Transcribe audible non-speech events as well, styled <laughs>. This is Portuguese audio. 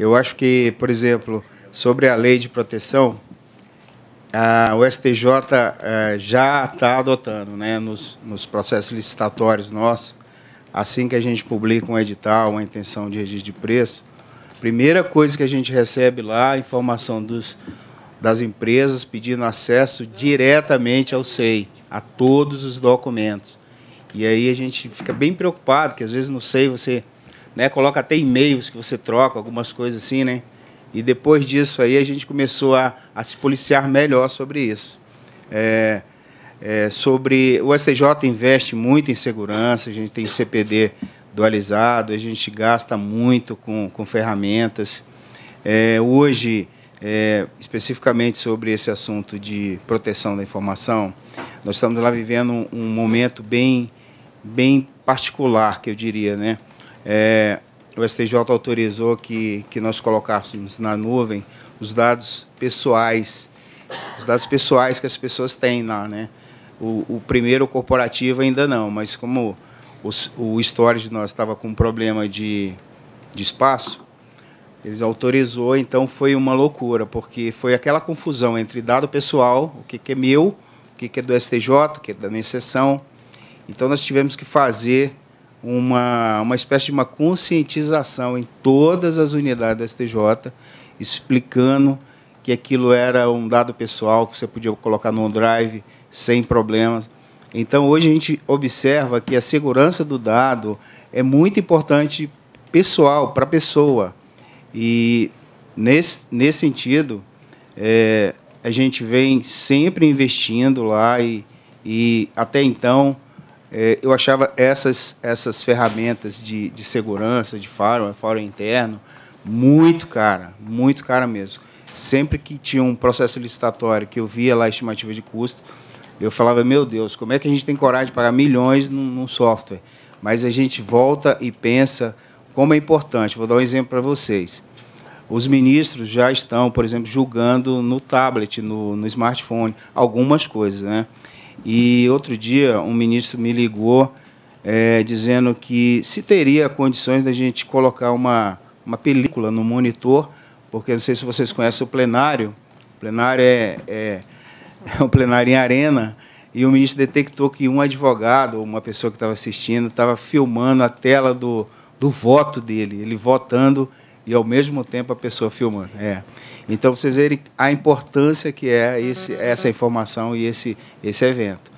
Eu acho que, por exemplo, sobre a lei de proteção, a, o STJ a, eh, já está adotando né, nos, nos processos licitatórios nossos, assim que a gente publica um edital, uma intenção de registro de preço, primeira coisa que a gente recebe lá, informação dos, das empresas pedindo acesso diretamente ao SEI, a todos os documentos. E aí a gente fica bem preocupado, que às vezes no SEI você né? Coloca até e-mails que você troca, algumas coisas assim, né? E depois disso aí a gente começou a, a se policiar melhor sobre isso. É, é, sobre o STJ investe muito em segurança, a gente tem CPD dualizado, a gente gasta muito com, com ferramentas. É, hoje, é, especificamente sobre esse assunto de proteção da informação, nós estamos lá vivendo um, um momento bem, bem particular, que eu diria, né? É, o STJ autorizou que, que nós colocássemos na nuvem os dados pessoais, os dados pessoais que as pessoas têm lá, né? O, o primeiro corporativo ainda não, mas como os, o storage de nós estava com um problema de, de espaço, eles autorizou, então foi uma loucura, porque foi aquela confusão entre dado pessoal, o que, que é meu, o que, que é do STJ, o que é da minha sessão. Então nós tivemos que fazer uma, uma espécie de uma conscientização em todas as unidades da STJ, explicando que aquilo era um dado pessoal que você podia colocar no OneDrive sem problemas. Então, hoje a gente observa que a segurança do dado é muito importante pessoal, para a pessoa. E, nesse, nesse sentido, é, a gente vem sempre investindo lá e, e até então, é, eu achava essas, essas ferramentas de, de segurança, de firewall, firewall interno, muito cara, muito cara mesmo. Sempre que tinha um processo licitatório que eu via lá a estimativa de custo, eu falava, meu Deus, como é que a gente tem coragem de pagar milhões num, num software? Mas a gente volta e pensa como é importante. Vou dar um exemplo para vocês. Os ministros já estão, por exemplo, julgando no tablet, no, no smartphone, algumas coisas. Né? E outro dia, um ministro me ligou é, dizendo que se teria condições da gente colocar uma, uma película no monitor, porque não sei se vocês conhecem o plenário. O plenário é, é, é <laughs> um plenário em arena. E o ministro detectou que um advogado, uma pessoa que estava assistindo, estava filmando a tela do, do voto dele, ele votando e ao mesmo tempo a pessoa filmando. É. Então vocês verem a importância que é esse, essa informação e esse, esse evento.